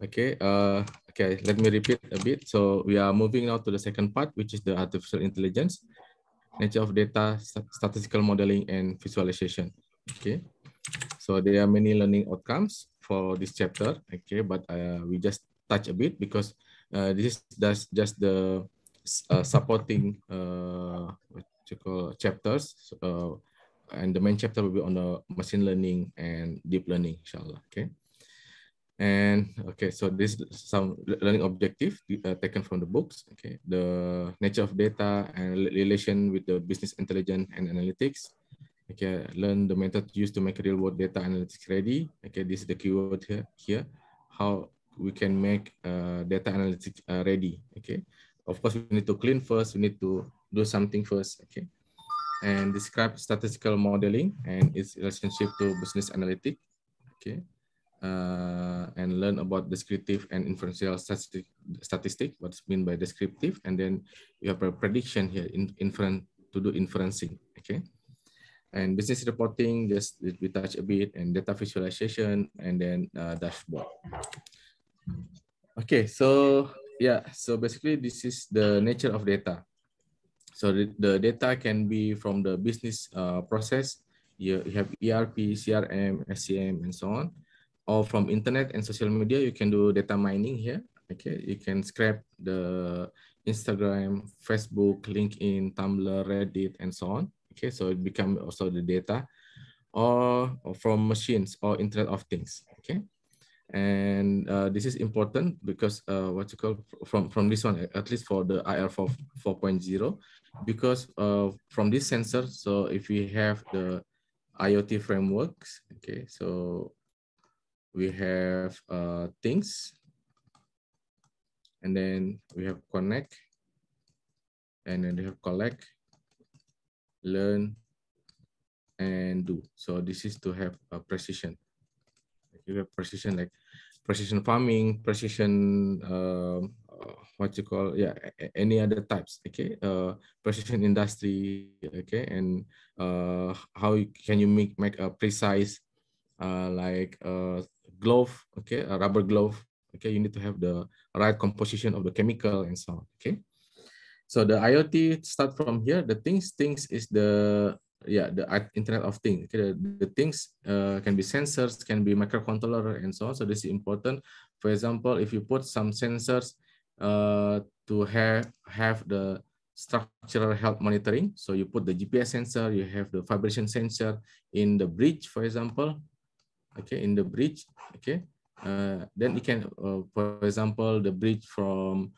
Okay, uh, okay, let me repeat a bit. So we are moving now to the second part, which is the artificial intelligence, nature of data, statistical modeling, and visualization. Okay, so there are many learning outcomes for this chapter. Okay, but uh, we just touch a bit because uh, this does just, just the uh, supporting uh, what you call chapters. Uh, and the main chapter will be on the machine learning and deep learning, inshallah. Okay. And okay, so this some learning objective uh, taken from the books. Okay, the nature of data and relation with the business intelligence and analytics. Okay, learn the method used to make real world data analytics ready. Okay, this is the keyword here. here how we can make uh, data analytics uh, ready. Okay, of course we need to clean first. We need to do something first. Okay, and describe statistical modeling and its relationship to business analytics. Okay uh, and learn about descriptive and inferential statistic, statistic what's mean by descriptive and then you have a prediction here in inference to do inferencing okay and business reporting just we touch a bit and data visualization and then uh, dashboard okay so yeah so basically this is the nature of data so the, the data can be from the business uh, process you, you have erp crm scm and so on or from internet and social media, you can do data mining here. Okay, you can scrape the Instagram, Facebook, LinkedIn, Tumblr, Reddit, and so on. Okay, so it becomes also the data or, or from machines or Internet of Things. Okay, and uh, this is important because uh, what you call from from this one at least for the IR 4, 4.0 because uh, from this sensor so if we have the IoT frameworks okay so we have uh, things, and then we have connect, and then we have collect, learn, and do. So this is to have a precision. You have precision like precision farming, precision um, uh, what you call yeah any other types okay uh precision industry okay and uh how can you make make a precise uh like uh glove, okay, a rubber glove, okay, you need to have the right composition of the chemical and so on, okay. So the IoT start from here. The things, things is the yeah the Internet of Things. Okay, the, the things uh, can be sensors, can be microcontroller, and so on. So this is important. For example, if you put some sensors uh, to have have the structural health monitoring. So you put the GPS sensor, you have the vibration sensor in the bridge, for example, okay in the bridge okay uh, then you can uh, for example the bridge from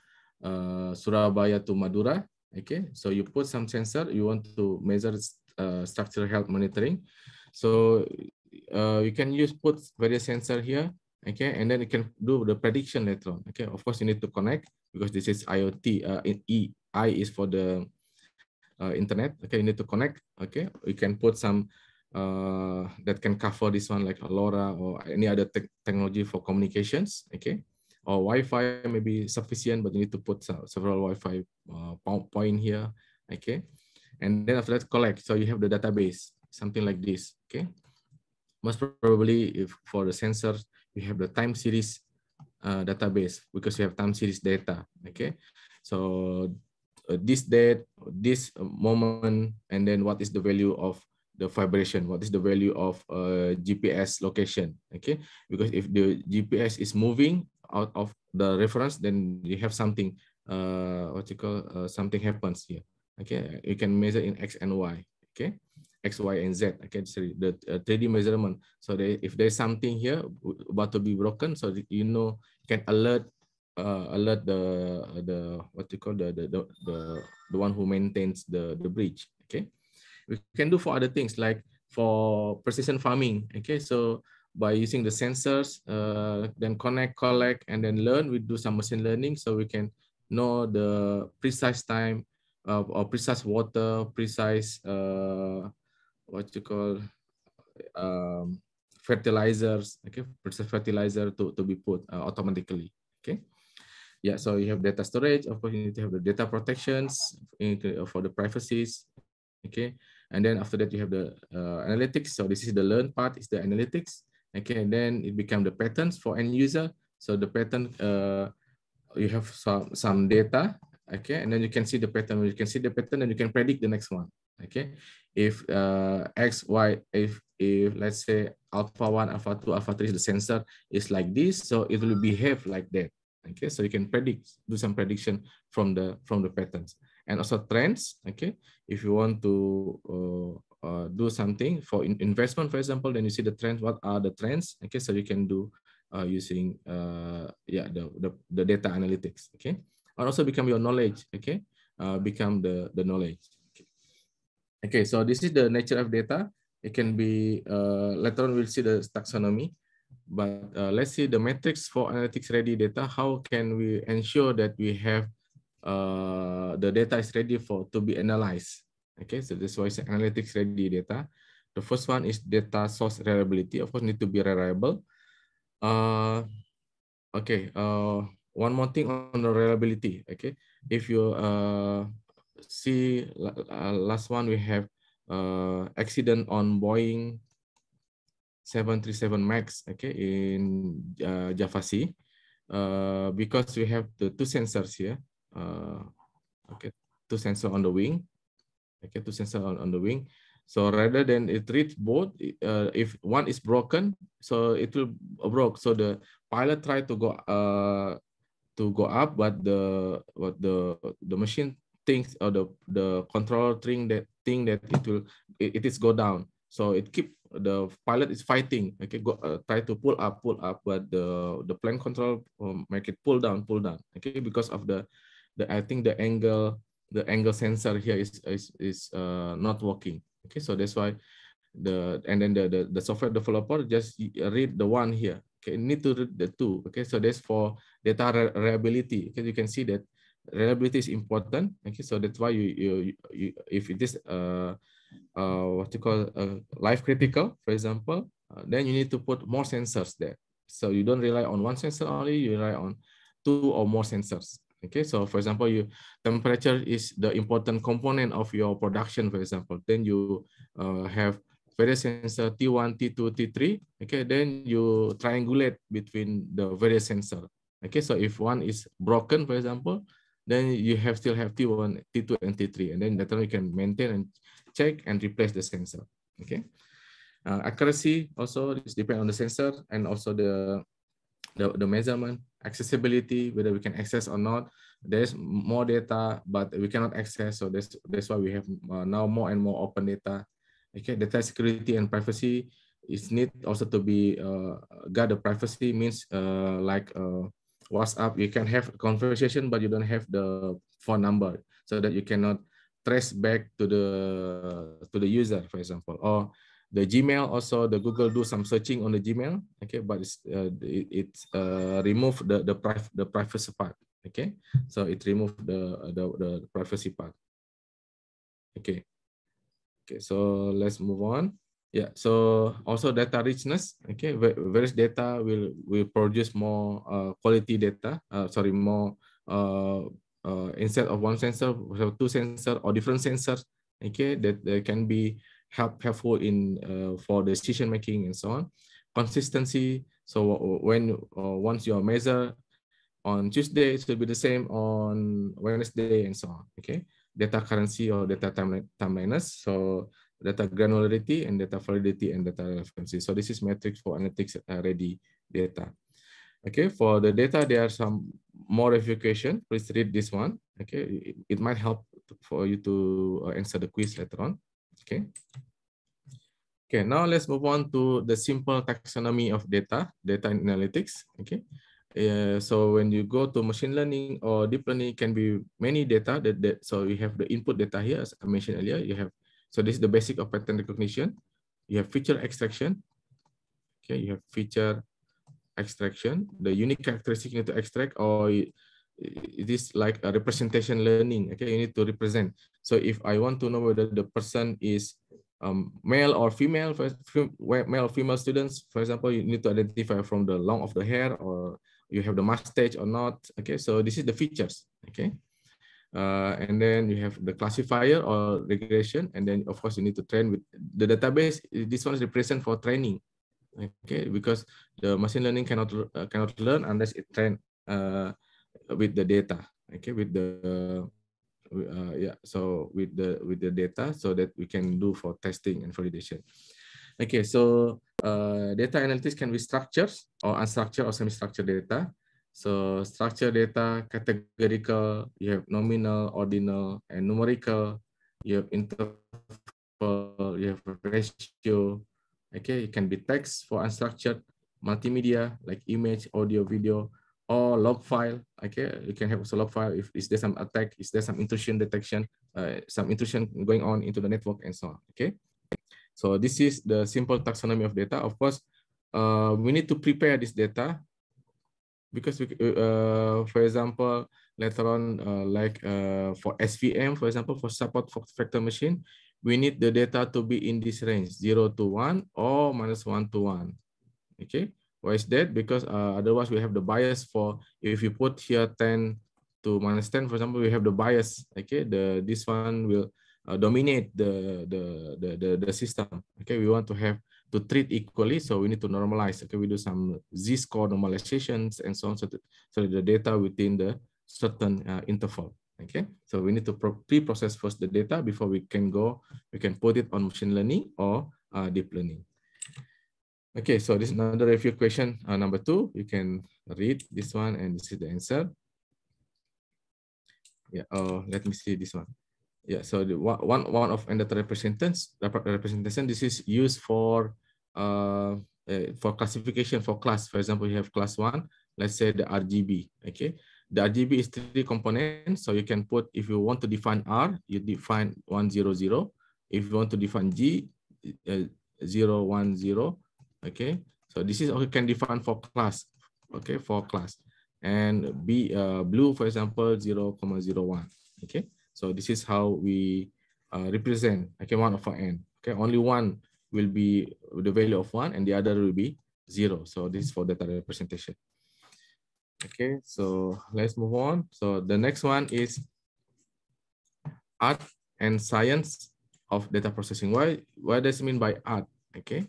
uh, Surabaya to Madura okay so you put some sensor you want to measure uh, structural health monitoring so uh, you can use put various sensor here okay and then you can do the prediction later on okay of course you need to connect because this is IoT uh, e I is for the uh, internet okay you need to connect okay you can put some uh, that can cover this one like LoRa or any other te technology for communications, okay? Or Wi-Fi may be sufficient, but you need to put several Wi-Fi uh, point here, okay? And then after that, collect. So you have the database, something like this, okay? Most probably if for the sensor, you have the time series uh, database because you have time series data, okay? So uh, this date, this moment, and then what is the value of the vibration what is the value of a gps location okay because if the gps is moving out of the reference then you have something uh what you call uh, something happens here okay you can measure in x and y okay x y and z okay sorry, the uh, 3d measurement so they, if there's something here about to be broken so you know you can alert uh, alert the the what you call the the the, the, the one who maintains the the bridge okay we can do for other things like for precision farming. Okay, so by using the sensors, uh, then connect, collect, and then learn, we do some machine learning so we can know the precise time uh, or precise water, precise uh, what you call um, fertilizers, okay, precise fertilizer to, to be put uh, automatically, okay. Yeah, so you have data storage. Of course, you need to have the data protections for the privacies okay and then after that you have the uh, analytics so this is the learn part is the analytics okay and then it become the patterns for end user so the pattern uh, you have some some data okay and then you can see the pattern you can see the pattern and you can predict the next one okay if uh, x y if if let's say alpha 1 alpha 2 alpha 3 the sensor is like this so it will behave like that okay so you can predict do some prediction from the from the patterns and also trends. Okay, if you want to uh, uh, do something for in investment, for example, then you see the trends. What are the trends? Okay, so you can do uh, using uh, yeah the, the the data analytics. Okay, and also become your knowledge. Okay, uh, become the the knowledge. Okay. okay, so this is the nature of data. It can be uh, later on we'll see the taxonomy but uh, let's see the metrics for analytics ready data. How can we ensure that we have uh, the data is ready for to be analyzed. Okay, so this why analytics ready data. The first one is data source reliability. Of course, need to be reliable. Uh, okay. Uh, one more thing on the reliability. Okay, if you uh, see uh, last one, we have uh, accident on Boeing 737 Max. Okay, in uh, Java C, uh, because we have the two sensors here uh, okay, two sensor on the wing. Okay, two sensor on, on the wing. So rather than it reads both, uh, if one is broken, so it will broke. So the pilot try to go uh, to go up, but the what the the machine thinks or the the controller thing that think that it will it, it is go down. So it keep the pilot is fighting. Okay, go uh, try to pull up, pull up, but the the plane control um, make it pull down, pull down. Okay, because of the the I think the angle the angle sensor here is is, is uh, not working. Okay, so that's why the and then the, the the software developer just read the one here. Okay, need to read the two. Okay, so that's for data reliability. Okay, you can see that reliability is important. Okay, so that's why you you, you if it is uh, uh what you call uh, life critical, for example, uh, then you need to put more sensors there. So you don't rely on one sensor only. You rely on two or more sensors. Okay, so for example, you temperature is the important component of your production, for example. Then you uh, have various sensor T1, T2, T3. Okay, then you triangulate between the various sensor. Okay, so if one is broken, for example, then you have still have T1, T2, and T3. And then later you can maintain and check and replace the sensor. Okay. Uh, accuracy also is depend on the sensor and also the, the, the measurement accessibility, whether we can access or not. There's more data, but we cannot access. So that's that's why we have uh, now more and more open data. Okay, data security and privacy is need also to be uh, guard the privacy means uh, like uh, WhatsApp, you can have conversation, but you don't have the phone number so that you cannot trace back to the to the user, for example, or the Gmail also the Google do some searching on the Gmail, okay, but it's, uh, it, it uh, remove the the, prif the privacy part, okay, so it remove the, the the privacy part, okay, okay. So let's move on. Yeah, so also data richness, okay, various data will will produce more uh, quality data. Uh, sorry, more uh, uh, instead of one sensor, two sensor or different sensors, okay, that, that can be help, helpful in uh, for decision making and so on. Consistency. So when uh, once your measure on Tuesday, it will be the same on Wednesday and so on. Okay. Data currency or data time timeliness. So data granularity and data validity and data relevancy. So this is metrics for analytics uh, ready data. Okay, for the data, there are some more verification. Please read this one. Okay, it, it might help for you to uh, answer the quiz later on. Okay. Okay, now let's move on to the simple taxonomy of data, data analytics. Okay. Uh, so when you go to machine learning or deep learning, can be many data. That, that so you have the input data here, as I mentioned earlier. You have so this is the basic of pattern recognition. You have feature extraction. Okay, you have feature extraction, the unique characteristic you need to extract, or it is like a representation learning okay you need to represent so if i want to know whether the person is um, male or female for, male or female students for example you need to identify from the long of the hair or you have the mustache or not okay so this is the features okay uh, and then you have the classifier or regression and then of course you need to train with the database this one is represent for training okay because the machine learning cannot uh, cannot learn unless it train uh, with the data okay with the uh, yeah so with the with the data so that we can do for testing and validation okay so uh, data analytics can be structures or unstructured or semi-structured data so structured data categorical you have nominal ordinal and numerical you have interval you have ratio okay it can be text for unstructured multimedia like image audio video or log file. Okay, you can have also log file if is there some attack, is there some intrusion detection, uh, some intrusion going on into the network and so on. Okay, so this is the simple taxonomy of data. Of course, uh, we need to prepare this data because, we, uh, uh for example, later on, uh, like uh, for SVM, for example, for support factor machine, we need the data to be in this range, 0 to 1 or minus 1 to 1. Okay, why is that? Because uh, otherwise we have the bias for, if you put here 10 to minus 10, for example, we have the bias, okay? The This one will uh, dominate the, the, the, the, the system, okay? We want to have to treat equally, so we need to normalize, okay? We do some z-score normalizations and so on, so, to, so the data within the certain uh, interval, okay? So we need to pre-process first the data before we can go, we can put it on machine learning or uh, deep learning. Okay, so this is another review question uh, number two. You can read this one and this is the answer. Yeah, oh, let me see this one. Yeah, so the one, one, one of another representants, representation, this is used for uh, uh, for classification for class. For example, you have class one, let's say the RGB, okay? The RGB is three components, so you can put, if you want to define R, you define 100. If you want to define G, uh, eh, 010, Okay, so this is also can define for class. Okay, for class. And B, uh, blue, for example, 0, 0,01. Okay, so this is how we uh, represent, okay, one of our n. Okay, only one will be the value of one and the other will be zero. So this is for data representation. Okay, so let's move on. So the next one is art and science of data processing. Why, what does it mean by art? Okay,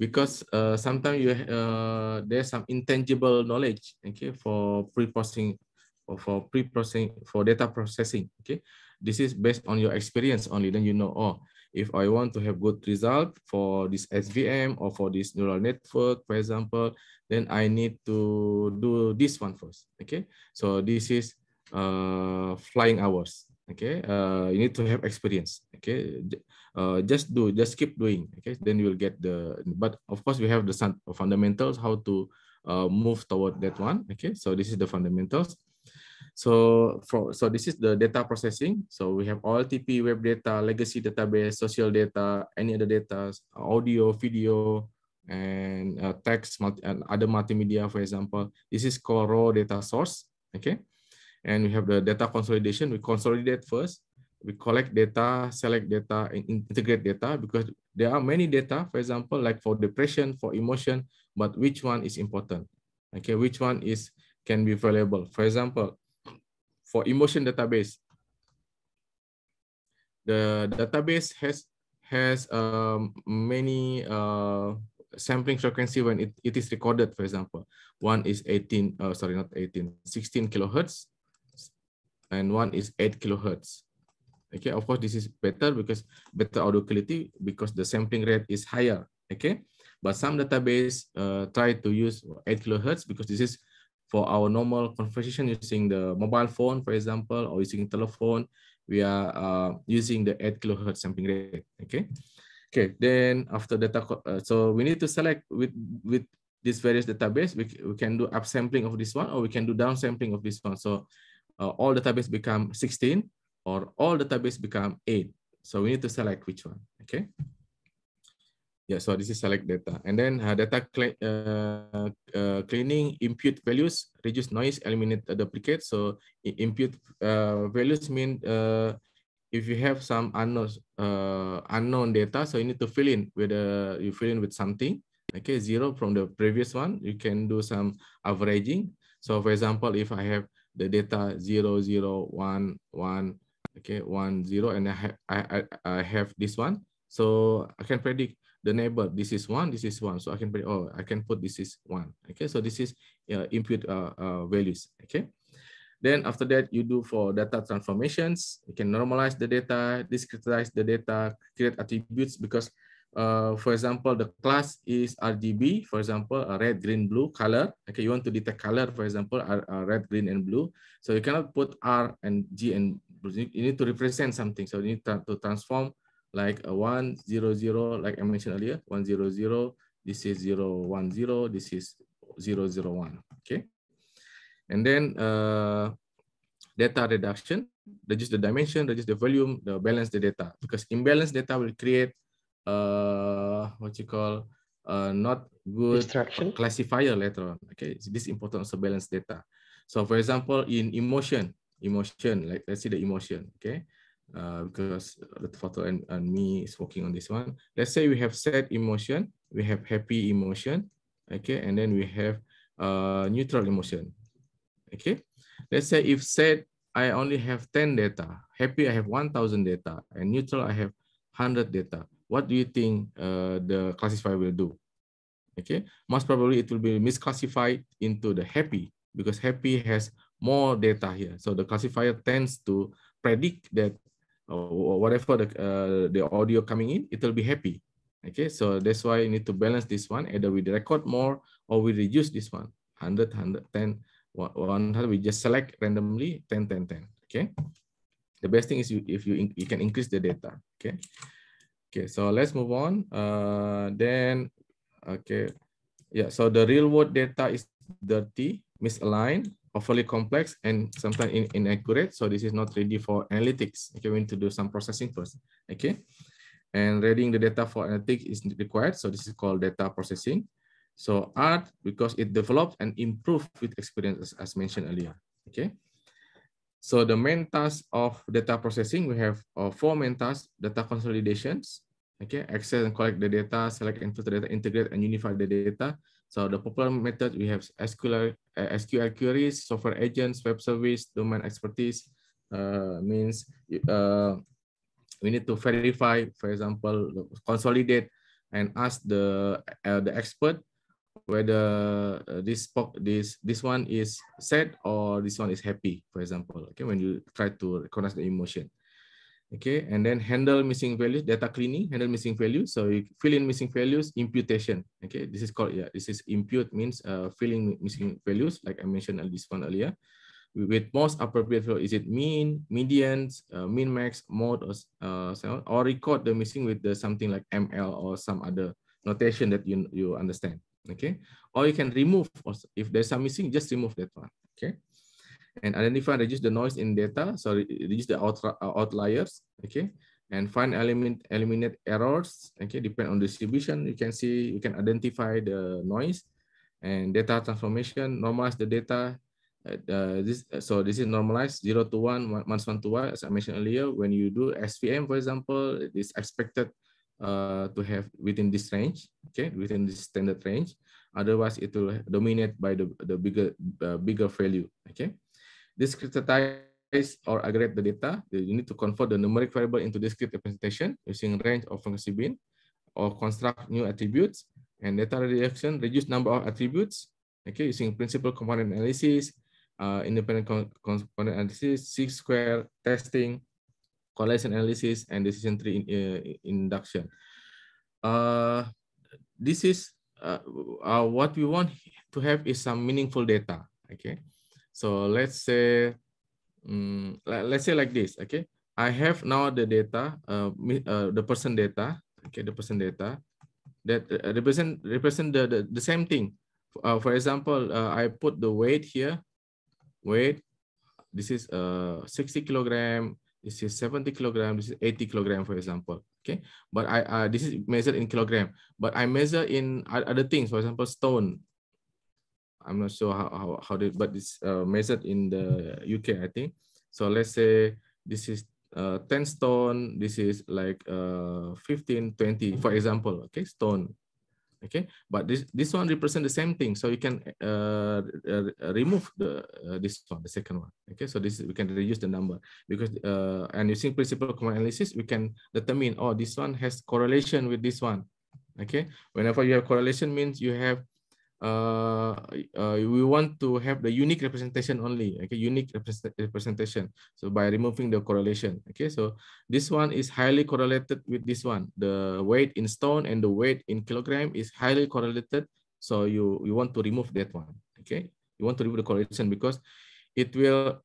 because uh, sometimes you uh, there's some intangible knowledge okay for pre-processing or for pre-processing for data processing okay this is based on your experience only then you know oh if i want to have good result for this svm or for this neural network for example then i need to do this one first okay so this is uh flying hours okay uh, you need to have experience okay uh, just do just keep doing okay then you will get the but of course we have the uh, fundamentals how to uh, move toward that one okay so this is the fundamentals so for so this is the data processing so we have oltp web data legacy database social data any other data audio video and uh, text and other multimedia for example this is called raw data source okay and we have the data consolidation. We consolidate first, we collect data, select data, and integrate data because there are many data, for example, like for depression, for emotion, but which one is important? Okay, which one is can be valuable? For example, for emotion database, the database has has um, many uh, sampling frequency when it, it is recorded, for example. One is 18, uh, sorry, not 18, 16 kilohertz and one is 8 kilohertz. Okay, of course, this is better because better audio quality because the sampling rate is higher. Okay, but some database uh, try to use 8 kilohertz because this is for our normal conversation using the mobile phone, for example, or using telephone, we are uh, using the 8 kilohertz sampling rate. Okay. Okay, then after data, uh, so we need to select with with this various database, we, we can do upsampling of this one or we can do downsampling of this one. So uh, all database become 16 or all database become eight. So we need to select which one, okay? Yeah, so this is select data. And then uh, data cl uh, uh, cleaning, impute values, reduce noise, eliminate duplicates. duplicate. So impute uh, values mean uh, if you have some unknown, uh, unknown data, so you need to fill in with uh, you fill in with something. Okay, zero from the previous one, you can do some averaging. So for example, if I have the data zero, zero, one, one, okay, one, zero, and I, ha I, I, I have this one. So I can predict the neighbor, this is one, this is one. So I can, predict, oh, I can put this is one. Okay, so this is uh, input uh, uh, values, okay? Then after that, you do for data transformations. You can normalize the data, discretize the data, create attributes because uh, for example, the class is RGB, for example, a red, green, blue color. Okay, you want to detect color, for example, are, are red, green, and blue. So you cannot put R and G and blue. You need to represent something. So you need to, to transform like a one, zero, zero, like I mentioned earlier, one, zero, zero. This is zero, one, zero. This is zero, zero, one. Okay. And then uh, data reduction, reduce the dimension, reduce the volume, the balance the data. Because imbalanced data will create uh, what you call uh, not good classifier later on. Okay, so this important also balance data. So for example, in emotion, emotion, like let's see the emotion, okay? Uh, because the photo and, and me is working on this one. Let's say we have sad emotion, we have happy emotion, okay? And then we have uh, neutral emotion, okay? Let's say if sad, I only have 10 data. Happy, I have 1,000 data. And neutral, I have 100 data what do you think uh, the classifier will do? Okay, most probably it will be misclassified into the happy because happy has more data here. So the classifier tends to predict that uh, whatever the, uh, the audio coming in, it will be happy. Okay, so that's why you need to balance this one. Either we record more or we reduce this one. 100, 110, 100, we just select randomly 10, 10, 10. Okay, the best thing is you, if you, you can increase the data. Okay. Okay, so let's move on. Uh, then, okay, yeah, so the real world data is dirty, misaligned, overly complex, and sometimes in inaccurate. So this is not ready for analytics. Okay, we need to do some processing first. Okay, and reading the data for analytics is required. So this is called data processing. So art, because it develops and improves with experience, as, as mentioned earlier. Okay. So the main task of data processing, we have uh, four main tasks, data consolidations, okay, access and collect the data, select and filter data, integrate and unify the data. So the popular method, we have SQL, uh, SQL queries, software agents, web service, domain expertise, uh, means uh, we need to verify, for example, consolidate and ask the, uh, the expert whether uh, this this this one is sad or this one is happy for example okay when you try to recognize the emotion okay and then handle missing values data cleaning handle missing values so you fill in missing values imputation okay this is called yeah this is impute means uh, filling missing values like i mentioned this one earlier with most appropriate value is it mean medians uh, min max mode or uh, or record the missing with the something like ml or some other notation that you you understand okay? Or you can remove, also if there's some missing, just remove that one, okay? And identify, reduce the noise in data, Sorry, reduce the uh, outliers, okay? And find, element, eliminate errors, okay? Depend on distribution, you can see, you can identify the noise and data transformation, normalize the data. Uh, this uh, so this is normalized zero to one minus one to one, as I mentioned earlier. When you do SVM, for example, it is expected uh, to have within this range, okay, within this standard range. Otherwise, it will dominate by the, the bigger uh, bigger value, okay. Discretize or aggregate the data. You need to convert the numeric variable into discrete representation using range of frequency bin or construct new attributes and data reduction, reduce number of attributes, okay, using principal component analysis, uh, independent component analysis, six square testing, correlation analysis, and decision tree in, uh, induction. Uh, this is uh, uh, what we want to have is some meaningful data. Okay, so let's say, um, let's say like this. Okay, I have now the data, uh, uh, the person data. Okay, the person data that represent represent the, the, the same thing. for example, I put the weight here, weight. This is uh, 60 kilogram, this is 70 kilogram, this is 80 kilogram, for example. Okay, but I uh, this is measured in kilogram, but I measure in other things, for example, stone. I'm not sure how how, how did, but it's uh, measured in the UK, I think. So let's say this is uh, 10 stone, this is like uh, 15, 20, for example, okay, stone okay but this this one represent the same thing so you can uh, uh, uh, remove the uh, this one the second one okay so this we can reduce the number because uh, and using principle common analysis we can determine oh this one has correlation with this one okay whenever you have correlation means you have uh, uh, we want to have the unique representation only okay unique representation so by removing the correlation okay so this one is highly correlated with this one the weight in stone and the weight in kilogram is highly correlated so you you want to remove that one okay you want to remove the correlation because it will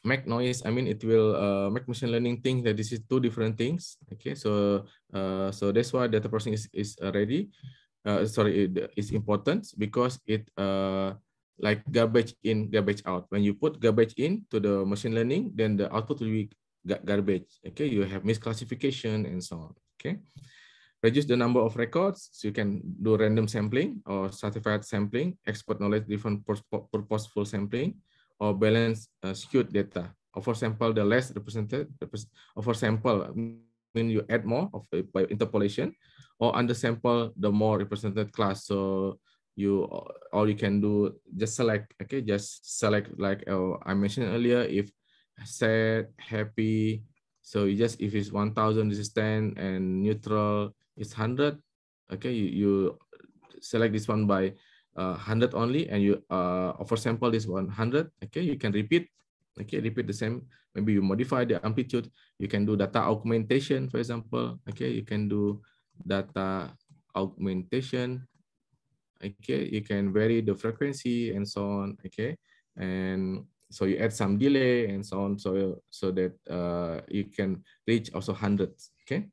make noise i mean it will uh, make machine learning think that this is two different things okay so uh, so that's why data processing is, is ready uh, sorry, it is important because it uh, like garbage in, garbage out. When you put garbage in to the machine learning, then the output will be garbage. Okay, you have misclassification and so on. Okay, reduce the number of records. So you can do random sampling or stratified sampling, expert knowledge different purposeful sampling, or balance uh, skewed data. Oversample the less represented, sample. Mean you add more of a, by interpolation or undersample the more represented class. So you all you can do just select okay just select like oh I mentioned earlier if sad happy so you just if it's 1000 this is 10 and neutral is 100 okay you, you select this one by uh, 100 only and you uh, oversample this 100 okay you can repeat Okay, repeat the same. Maybe you modify the amplitude. You can do data augmentation, for example. Okay, you can do data augmentation. Okay, you can vary the frequency and so on. Okay, and so you add some delay and so on, so so that uh, you can reach also hundreds. Okay,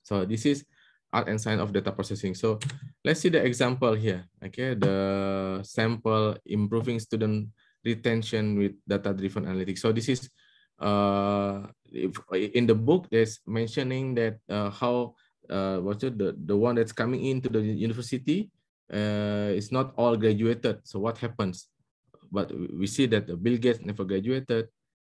so this is art and science of data processing. So let's see the example here. Okay, the sample improving student retention with data-driven analytics. So this is uh, if, uh, in the book. There's mentioning that uh, how uh, what's it the the one that's coming into the university uh, is not all graduated. So what happens? But we see that Bill Gates never graduated,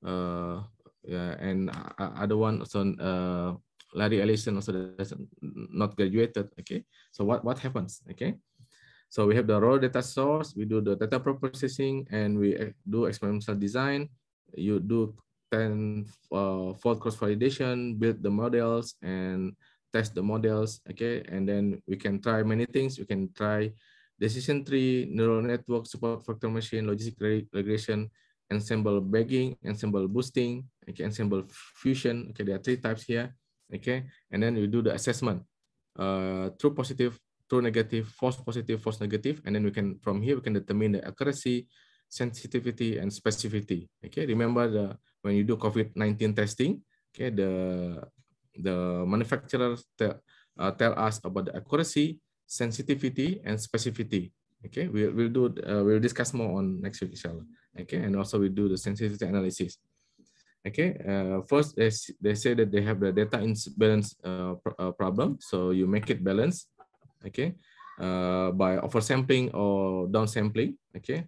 uh, yeah, uh, and other one also uh, Larry Ellison also doesn't not graduated. Okay, so what what happens? Okay, so we have the raw data source, we do the data processing, and we do experimental design. You do 10 uh, fold cross validation, build the models, and test the models. Okay, and then we can try many things. We can try decision tree, neural network, support vector machine, logistic regression, ensemble bagging, ensemble boosting, okay, ensemble fusion. Okay, there are three types here. Okay, and then we do the assessment. Uh, true positive true negative, false positive, false negative, and then we can from here we can determine the accuracy, sensitivity, and specificity. Okay, remember the when you do COVID-19 testing, okay, the the manufacturer tell, uh, tell us about the accuracy, sensitivity, and specificity. Okay, we'll we'll do uh, we'll discuss more on next week, inshallah. Okay, and also we do the sensitivity analysis. Okay, uh, first they, they say that they have the data imbalance uh, pr uh, problem, so you make it balance okay, uh, by oversampling or downsampling, okay.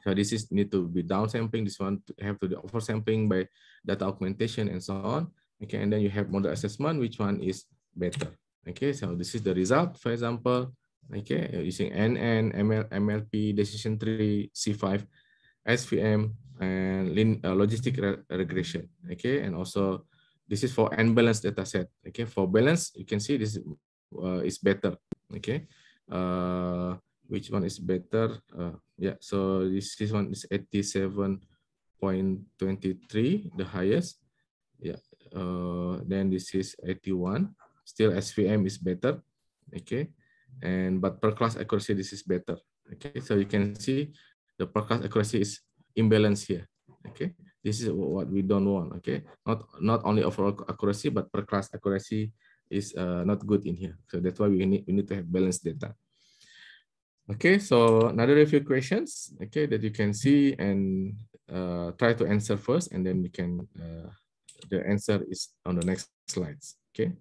So this is need to be downsampling. This one to have to be oversampling by data augmentation and so on. Okay, and then you have model assessment, which one is better. Okay, so this is the result, for example, okay, uh, using NN, ML, MLP, decision tree, C5, SVM, and lin, uh, logistic re regression. Okay, and also this is for unbalanced data set. Okay, for balance, you can see this uh, is better. Okay, uh, which one is better? Uh, yeah, so this this one is eighty seven point twenty three, the highest. Yeah, uh, then this is eighty one. Still SVM is better. Okay, and but per class accuracy this is better. Okay, so you can see the per class accuracy is imbalance here. Okay, this is what we don't want. Okay, not not only overall accuracy but per class accuracy is uh, not good in here. So that's why we need, we need to have balanced data. Okay, so another review questions, okay, that you can see and uh, try to answer first, and then we can, uh, the answer is on the next slides, okay?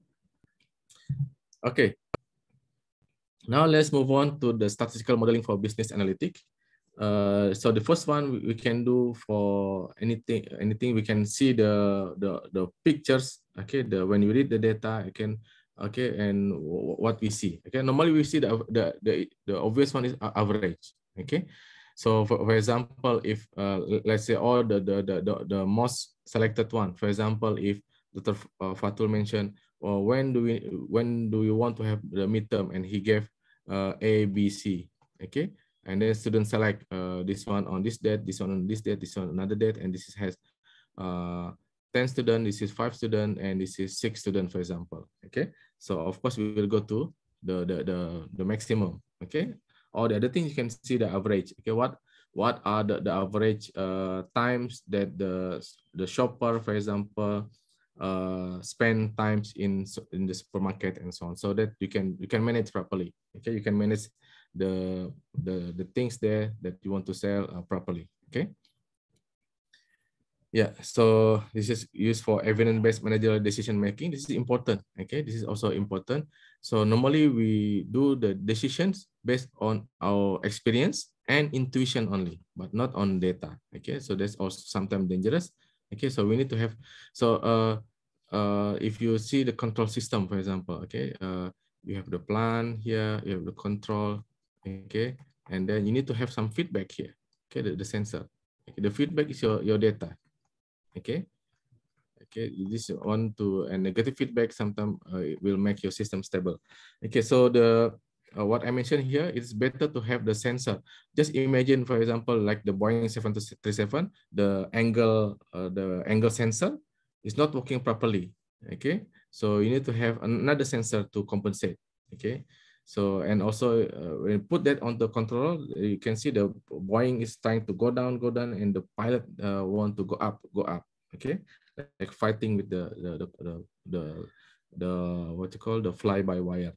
Okay, now let's move on to the statistical modeling for business analytic. Uh, so the first one we can do for anything anything we can see the the, the pictures okay the when you read the data you can okay and what we see okay normally we see the the the, the obvious one is average okay so for, for example if uh, let's say all the, the the, the the most selected one for example if dr uh, fatul mentioned well, uh, when do we when do we want to have the midterm and he gave uh, a b c okay and then students select uh, this one on this date, this one on this date, this one another date, and this is, has uh, 10 students, this is five students, and this is six students, for example, okay? So of course we will go to the, the, the, the maximum, okay? Or the other thing you can see the average, okay? What what are the, the average uh, times that the, the shopper, for example, uh, spend times in in the supermarket and so on, so that you can you can manage properly. Okay, you can manage the, the, the things there that you want to sell uh, properly, okay? Yeah, so this is used for evidence-based managerial decision-making. This is important, okay? This is also important. So normally we do the decisions based on our experience and intuition only, but not on data, okay? So that's also sometimes dangerous. Okay, so we need to have, so uh, uh, if you see the control system, for example, okay, uh, you have the plan here, you have the control, okay? And then you need to have some feedback here, okay, the, the sensor. Okay, the feedback is your, your data, okay? Okay, this one to a negative feedback sometimes uh, it will make your system stable. Okay, so the uh, what I mentioned here, it's better to have the sensor. Just imagine, for example, like the Boeing 737, the angle, uh, the angle sensor is not working properly. Okay, so you need to have another sensor to compensate. Okay, so, and also uh, when you put that on the controller, you can see the Boeing is trying to go down, go down, and the pilot uh, want to go up, go up, okay? Like fighting with the, the, the, the, the what you call the fly-by-wire.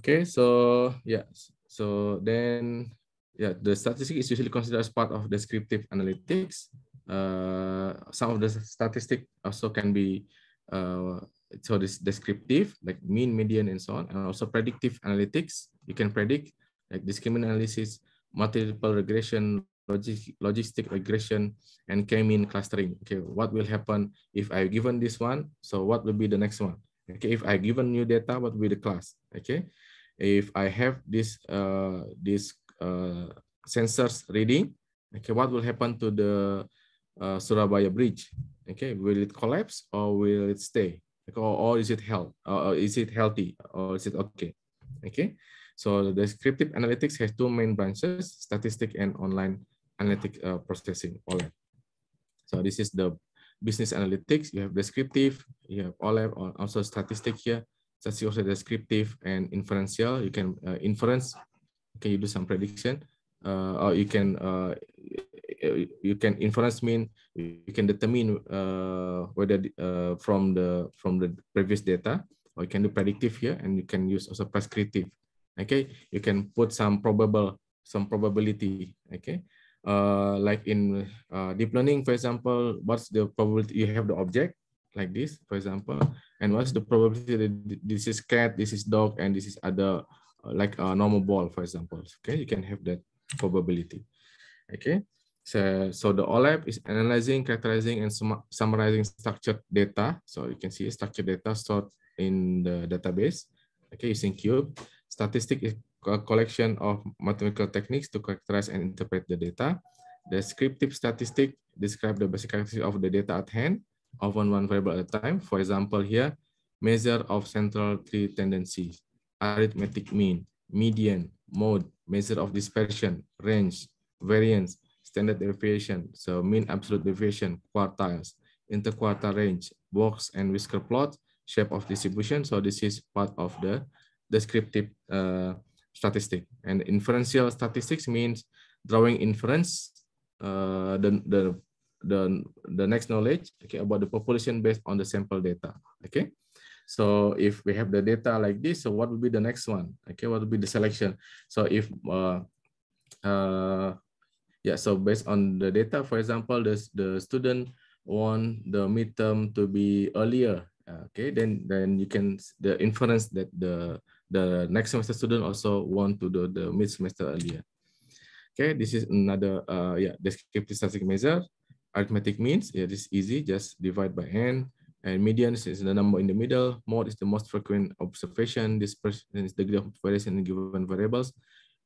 Okay, so yeah, so then, yeah, the statistic is usually considered as part of descriptive analytics. Uh, some of the statistic also can be uh, so this descriptive, like mean, median, and so on, and also predictive analytics. You can predict like discriminant analysis, multiple regression, logistic regression, and k-mean clustering. Okay, what will happen if I've given this one? So what will be the next one? Okay, if I given new data, what will be the class? Okay, if I have this uh, this uh, sensors reading, okay, what will happen to the uh, Surabaya Bridge? Okay, will it collapse or will it stay? like, or, or is it health or is it healthy or is it okay okay so descriptive analytics has two main branches statistic and online analytic uh, processing OLAP. so this is the business analytics you have descriptive you have OLAP or also statistic here that's also descriptive and inferential you can uh, inference okay you do some prediction uh, or you can uh, Eh, you can inference mean you can determine uh, whether uh, from the from the previous data or you can do predictive here and you can use also prescriptive okay you can put some probable some probability okay uh, like in uh, deep learning for example what's the probability you have the object like this for example and what's the probability that this is cat this is dog and this is other uh, like a normal ball for example okay you can have that probability okay so, so the OLAP is analyzing, characterizing, and sum summarizing structured data. So you can see structured data stored in the database. Okay, using Cube. Statistic is a collection of mathematical techniques to characterize and interpret the data. Descriptive statistic describe the basic characteristics of the data at hand, often one variable at a time. For example, here, measure of central tree tendency, arithmetic mean, median, mode, measure of dispersion, range, variance, standard deviation, so mean absolute deviation, quartiles, interquartile range, box and whisker plot, shape of distribution. So this is part of the descriptive uh, statistic. And inferential statistics means drawing inference, uh, the, the, the, the next knowledge okay, about the population based on the sample data. Okay. So if we have the data like this, so what will be the next one? Okay, what will be the selection? So if uh, uh, yeah, so based on the data, for example, the, the student want the midterm to be earlier, uh, okay, then then you can, the inference that the, the next semester student also want to do the mid-semester earlier. Okay, this is another, uh, yeah, descriptive statistic measure. Arithmetic means, yeah, this is easy, just divide by n, and median is the number in the middle. Mode is the most frequent observation. Dispersion is the degree of variation in given variables.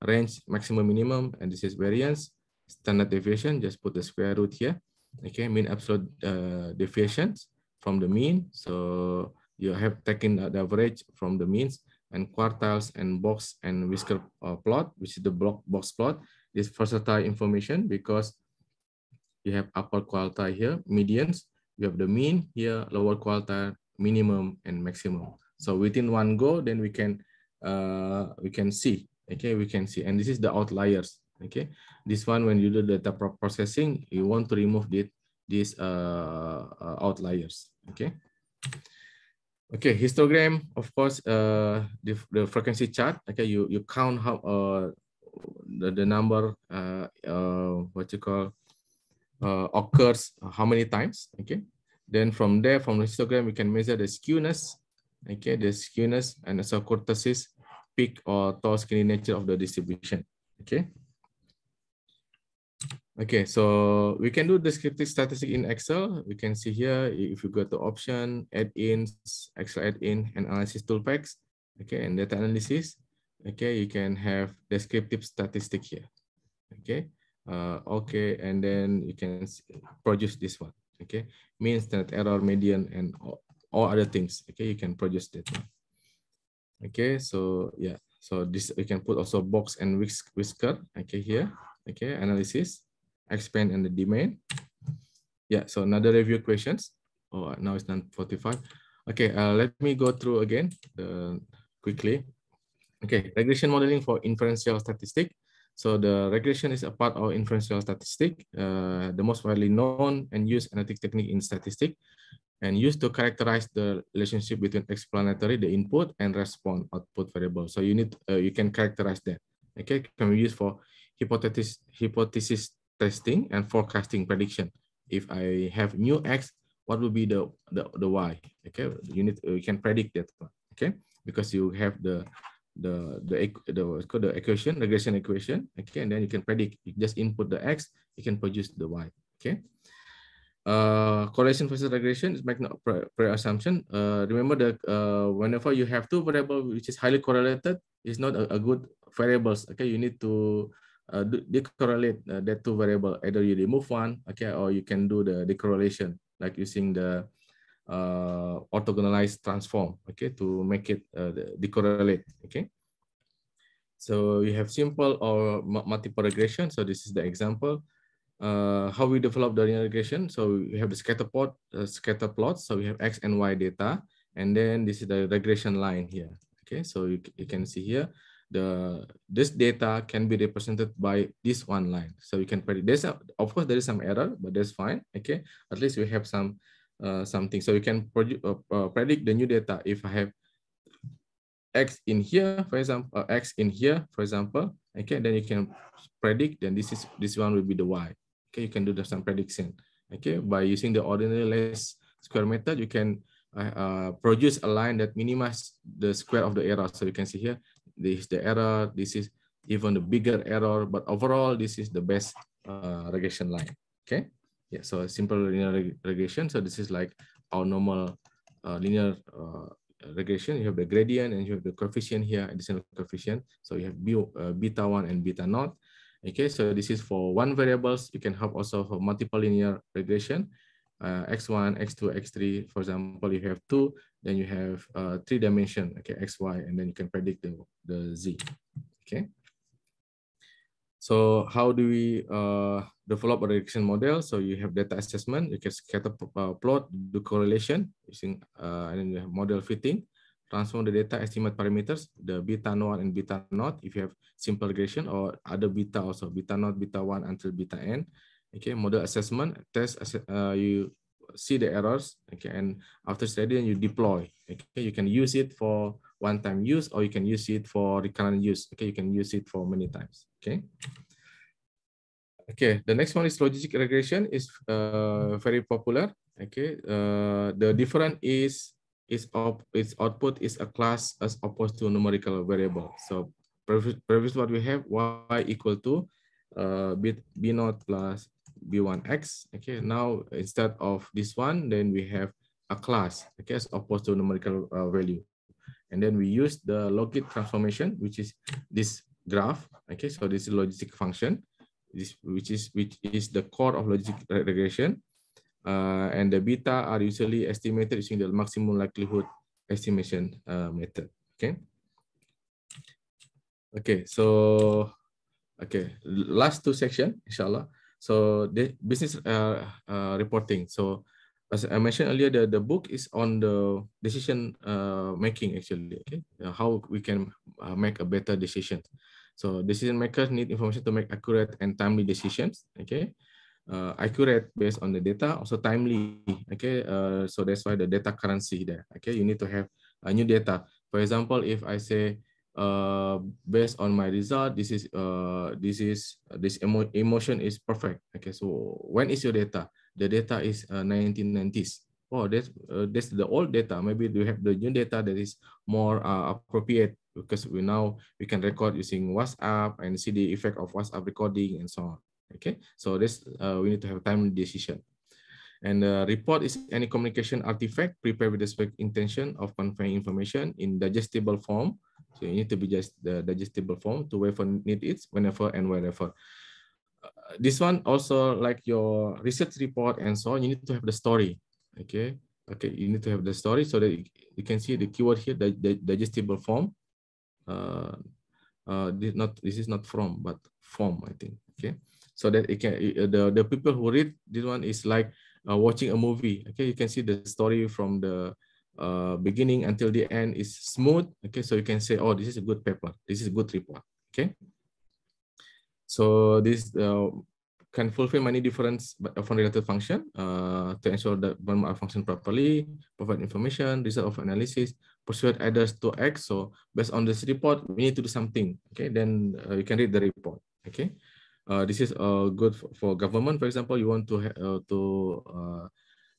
Range, maximum, minimum, and this is variance standard deviation, just put the square root here. Okay, mean absolute uh, deviations from the mean. So you have taken the average from the means and quartiles and box and whisker uh, plot, which is the block box plot. This versatile information because you have upper quartile here, medians, you have the mean here, lower quartile, minimum and maximum. So within one go, then we can uh, we can see, okay, we can see. And this is the outliers. Okay, this one when you do data processing, you want to remove the, these uh, uh, outliers. Okay. Okay, histogram, of course, uh, the, the frequency chart. Okay, you, you count how uh, the, the number, uh, uh, what you call, uh, occurs how many times. Okay, then from there, from the histogram, we can measure the skewness. Okay, the skewness and also cortices, peak or tall skinny nature of the distribution. Okay. Okay, so we can do descriptive statistic in Excel. We can see here, if you go to option, add-ins, Excel add-in, analysis tool packs, okay, and data analysis, okay, you can have descriptive statistic here, okay. Uh, okay, and then you can produce this one, okay. means that error, median, and all, all other things, okay, you can produce that one. Okay, so yeah, so this we can put also box and whisk whisker, okay, here okay, analysis, expand and the demand. Yeah, so another review questions. Oh, now it's 945. Okay, uh, let me go through again uh, quickly. Okay, regression modeling for inferential statistic. So the regression is a part of inferential statistic, uh, the most widely known and used analytic technique in statistic, and used to characterize the relationship between explanatory, the input, and response output variable. So you need uh, you can characterize that. Okay, can be used for hypothesis, hypothesis testing and forecasting prediction. If I have new X, what will be the, the, the Y? Okay, you need, you can predict that one, okay? Because you have the, the, the, the, the equation, regression equation, okay? And then you can predict, you just input the X, you can produce the Y, okay? Uh, correlation versus regression is making a pre-assumption. Uh, remember that uh, whenever you have two variable which is highly correlated, it's not a, a good variables. Okay, you need to uh, they correlate uh, that two variable. Either you remove one, okay, or you can do the decorrelation, like using the uh, orthogonalized transform, okay, to make it uh, decorrelate, okay. So you have simple or multiple regression. So this is the example. Uh, how we develop the linear regression. So we have the scatter plot, uh, scatter plot. So we have X and Y data, and then this is the regression line here. Okay, so you, you can see here the this data can be represented by this one line. So you can predict. There's a, of course there is some error, but that's fine. Okay, at least we have some uh, something. So you can uh, uh, predict the new data if I have x in here, for example, uh, x in here, for example. Okay, then you can predict. Then this is this one will be the y. Okay, you can do the, some prediction. Okay, by using the ordinary less square method, you can uh, uh, produce a line that minimizes the square of the error. So you can see here, this is the error, this is even a bigger error, but overall, this is the best uh, regression line, okay? Yeah, so a simple linear reg regression. So this is like our normal uh, linear uh, regression. You have the gradient and you have the coefficient here, additional coefficient. So you have B, uh, beta one and beta naught. Okay, so this is for one variables. You can have also for multiple linear regression uh, x1, x2, x3. For example, you have two, then you have uh, three dimension, okay, x, y, and then you can predict the, the z, okay? So how do we uh, develop a regression model? So you have data assessment, you can scatter uh, plot, do correlation using, uh, and then you have model fitting, transform the data estimate parameters, the beta one and beta naught, if you have simple regression or other beta also, beta naught, beta one until beta n, okay model assessment test uh, you see the errors okay and after studying you deploy okay you can use it for one time use or you can use it for recurrent use okay you can use it for many times okay okay the next one is logistic regression is uh, very popular okay uh, the difference is is of its output is a class as opposed to numerical variable so previous, previous what we have y equal to uh, b, b naught plus v1x. Okay, now instead of this one, then we have a class, okay, as opposed to numerical uh, value. And then we use the logit transformation, which is this graph. Okay, so this is logistic function, this which is which is the core of logistic regression. Uh, and the beta are usually estimated using the maximum likelihood estimation uh, method. Okay. Okay, so okay, last two section, inshallah. So the business uh, uh, reporting. So as I mentioned earlier, the, the book is on the decision uh, making actually, okay? Uh, how we can uh, make a better decision. So decision makers need information to make accurate and timely decisions, okay? Uh, accurate based on the data, also timely, okay? Uh, so that's why the data currency there, okay? You need to have a uh, new data. For example, if I say uh, based on my result, this is uh, this is uh, this emo emotion is perfect. Okay, so when is your data? The data is uh, 1990s. Oh, that's uh, that's the old data. Maybe we have the new data that is more uh, appropriate because we now we can record using WhatsApp and see the effect of WhatsApp recording and so on. Okay, so this uh, we need to have time decision. And the report is any communication artifact prepared with the intention of conveying information in digestible form. So you need to be just the digestible form to wherever need it, whenever and wherever. Uh, this one also like your research report and so on, you need to have the story. Okay. Okay, you need to have the story so that you can see the keyword here, the, the digestible form. Uh, uh, this not this is not from but form I think okay so that it can the the people who read this one is like uh, watching a movie. Okay, you can see the story from the uh, beginning until the end is smooth. Okay, so you can say, oh, this is a good paper. This is a good report. Okay. So this uh, can fulfill many different often related function uh, to ensure that one function properly, provide information, result of analysis, persuade others to act. So based on this report, we need to do something. Okay, then uh, you can read the report. Okay, uh, this is uh, good for, government. For example, you want to uh, to uh,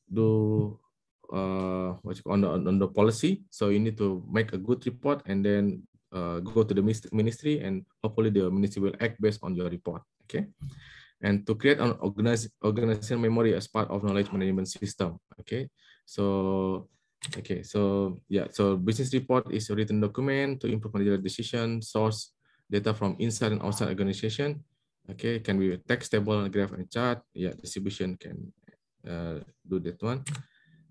do uh, what's on the, on the policy, so you need to make a good report and then uh, go to the ministry, and hopefully the ministry will act based on your report. Okay, and to create an organized organization memory as part of knowledge management system. Okay, so okay, so yeah, so business report is a written document to improve managerial decision source data from inside and outside organization Okay, can be text, table, and graph, and chart. Yeah, distribution can uh, do that one.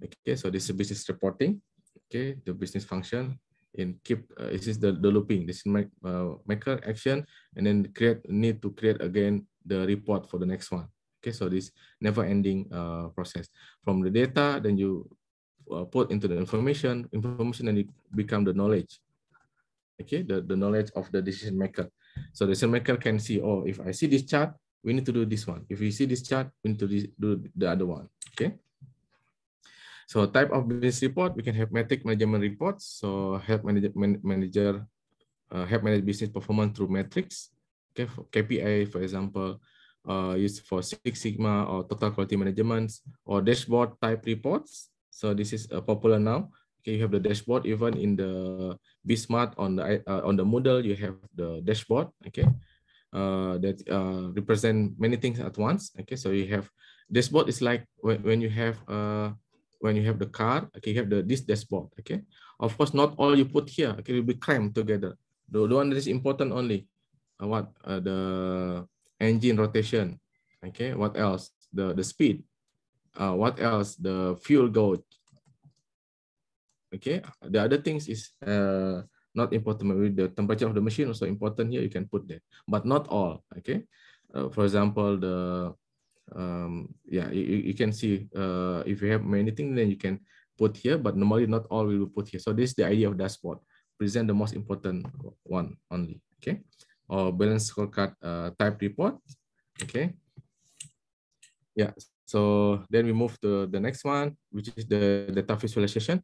Okay, so this is business reporting. Okay, the business function in keep, uh, this is the, the looping. This is make, uh, maker action, and then create need to create again the report for the next one. Okay, so this never-ending uh, process. From the data, then you uh, put into the information, information, and it become the knowledge. Okay, the, the knowledge of the decision maker. So the decision can see, oh, if I see this chart, we need to do this one. If we see this chart, we need to do the other one, okay? So type of business report, we can have metric management reports. So help manager, manager uh, help manage business performance through metrics. Okay, for KPI, for example, uh, used for Six Sigma or total quality management or dashboard type reports. So this is uh, popular now. Okay, you have the dashboard even in the Bismart on the uh, on the model. You have the dashboard. Okay, uh, that uh, represent many things at once. Okay, so you have dashboard is like when, when you have uh, when you have the car. Okay, you have the this dashboard. Okay, of course not all you put here. Okay, will be crammed together. The, the one that is important only uh, what uh, the engine rotation. Okay, what else? The the speed. Uh, what else? The fuel gauge. Okay, the other things is uh, not important. Maybe the temperature of the machine also important here. You can put that, but not all. Okay, uh, for example, the um, yeah, you, you can see uh, if you have many things, then you can put here, but normally not all will be put here. So this is the idea of dashboard. Present the most important one only, okay? Or balance scorecard uh, type report, okay? Yeah, so then we move to the next one, which is the data visualization.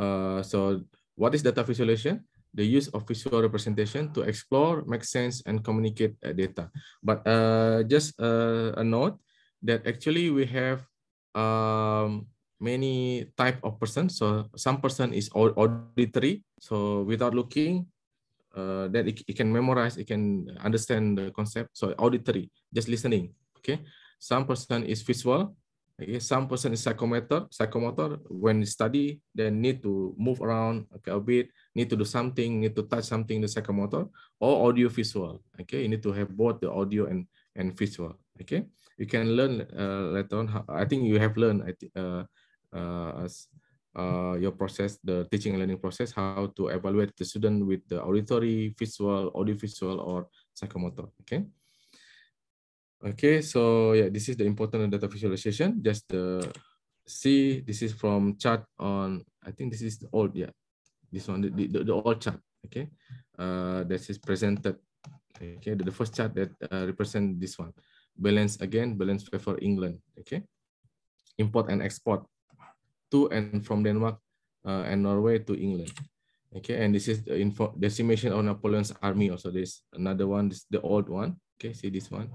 Uh, so what is data visualization? The use of visual representation to explore, make sense, and communicate uh, data. But uh, just a note that actually we have um, many type of person. So some person is auditory. So without looking, uh, that it, it can memorize, it can understand the concept. So auditory, just listening. Okay. Some person is visual. Okay, some person is psychomotor, psychomotor. When study, they need to move around okay, a bit, need to do something, need to touch something, the psychomotor, or audio visual. Okay, you need to have both the audio and, and visual. Okay, you can learn uh, later on. How, I think you have learned uh, uh, uh, your process, the teaching and learning process, how to evaluate the student with the auditory, visual, audiovisual, or psychomotor. Okay. Okay, so yeah, this is the important data visualization. Just the uh, see, this is from chart on, I think this is the old, yeah, this one, the, the, the old chart, okay? Uh, this is presented, okay? The, the first chart that uh, represent this one. Balance again, balance for England, okay? Import and export to and from Denmark uh, and Norway to England. Okay, and this is the info decimation of Napoleon's army. Also, there's another one, this the old one. Okay, see this one,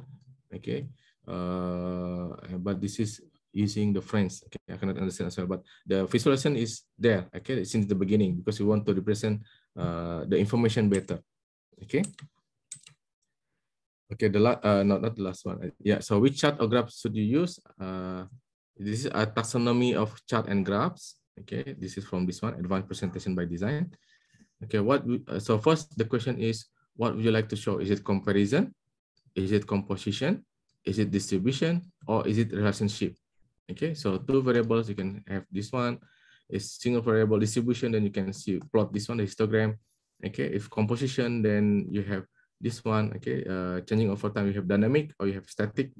okay uh, eh, but this is using the friends okay i cannot understand as well but the visualization is there okay since the beginning because we want to represent uh, the information better okay okay the last uh, not, not the last one yeah so which chart or graph should you use uh, this is a taxonomy of chart and graphs okay this is from this one advanced presentation by design okay what we, uh, so first the question is what would you like to show is it comparison is it composition? Is it distribution? Or is it relationship? Okay, so two variables, you can have this one is single variable distribution, then you can see plot this one, the histogram. Okay, if composition, then you have this one, okay, uh, changing over time, you have dynamic or you have static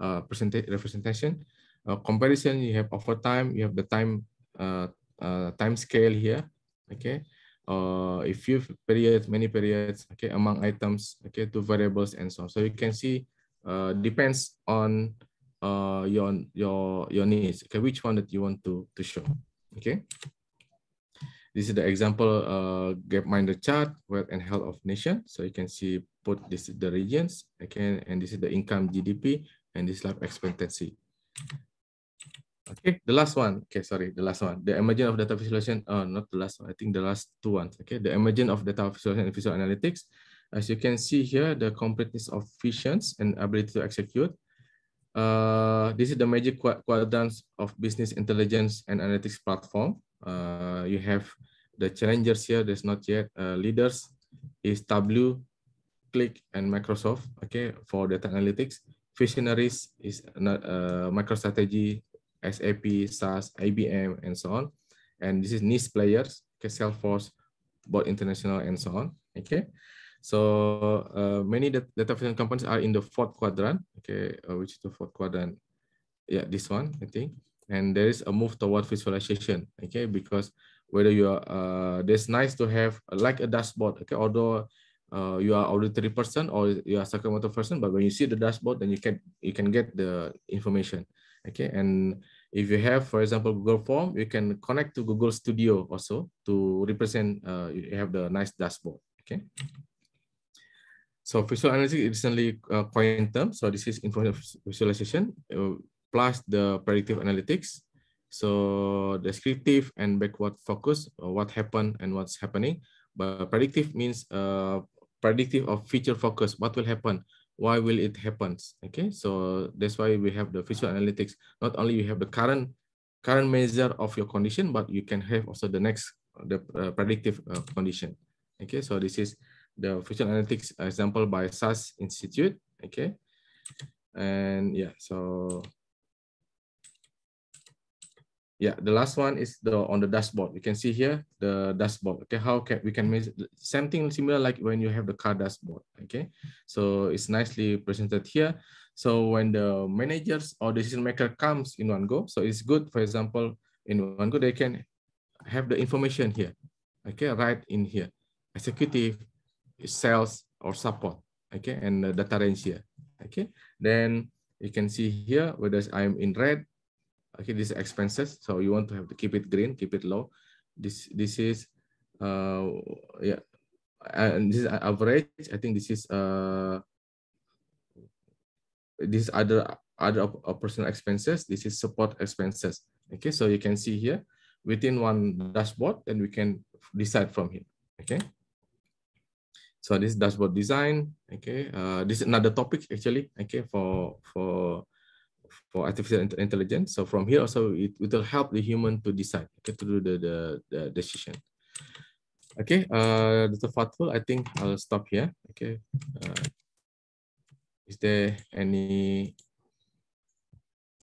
uh, representation. Uh, comparison, you have over time, you have the time uh, uh, time scale here, okay uh, a few periods, many periods, okay, among items, okay, two variables and so on. So you can see uh, depends on uh, your your your needs. Okay, which one that you want to to show. Okay. This is the example uh, gapminder chart, wealth and health of nation. So you can see both this is the regions, okay, and this is the income GDP, and this life expectancy. Okay, the last one. Okay, sorry, the last one. The emergence of data visualization. Oh, not the last one. I think the last two ones. Okay, the emergence of data visualization and visual analytics. As you can see here, the completeness of visions and ability to execute. Uh, this is the major quadrants of business intelligence and analytics platform. Uh, you have the challengers here. There's not yet uh, leaders. Is W, Click, and Microsoft. Okay, for data analytics. Visionaries is not, uh, MicroStrategy SAP, SAS, IBM, and so on. And this is niche players, okay, Salesforce, both international and so on. Okay, so uh, many data vision companies are in the fourth quadrant. Okay, uh, which is the fourth quadrant? Yeah, this one I think. And there is a move toward visualization. Okay, because whether you are, uh, that's nice to have uh, like a dashboard. Okay, although uh, you are auditory person or you are psychomotor person, but when you see the dashboard, then you can you can get the information. Okay, and if you have, for example, Google Form, you can connect to Google Studio also to represent, uh, you have the nice dashboard, okay? So visual analysis is recently a uh, coined term. So this is information visualization uh, plus the predictive analytics. So descriptive and backward focus, uh, what happened and what's happening. But predictive means uh, predictive of future focus, what will happen why will it happens okay so that's why we have the visual analytics not only you have the current current measure of your condition but you can have also the next the uh, predictive uh, condition okay so this is the visual analytics example by SAS Institute okay and yeah so yeah the last one is the on the dashboard you can see here the dashboard okay how can we can make same thing similar like when you have the car dashboard okay so it's nicely presented here so when the managers or decision maker comes in one go so it's good for example in one go they can have the information here okay right in here executive sales or support okay and the data range here okay then you can see here whether i'm in red okay this is expenses so you want to have to keep it green keep it low this this is uh yeah and this is average i think this is uh this other other personal expenses this is support expenses okay so you can see here within one dashboard and we can decide from here okay so this dashboard design okay uh, this is another topic actually okay for for for artificial intelligence. So from here also, it, it will help the human to decide, okay, to do the, the, the decision. Okay, uh, Dr. one, I think I'll stop here. Okay. Uh, is there any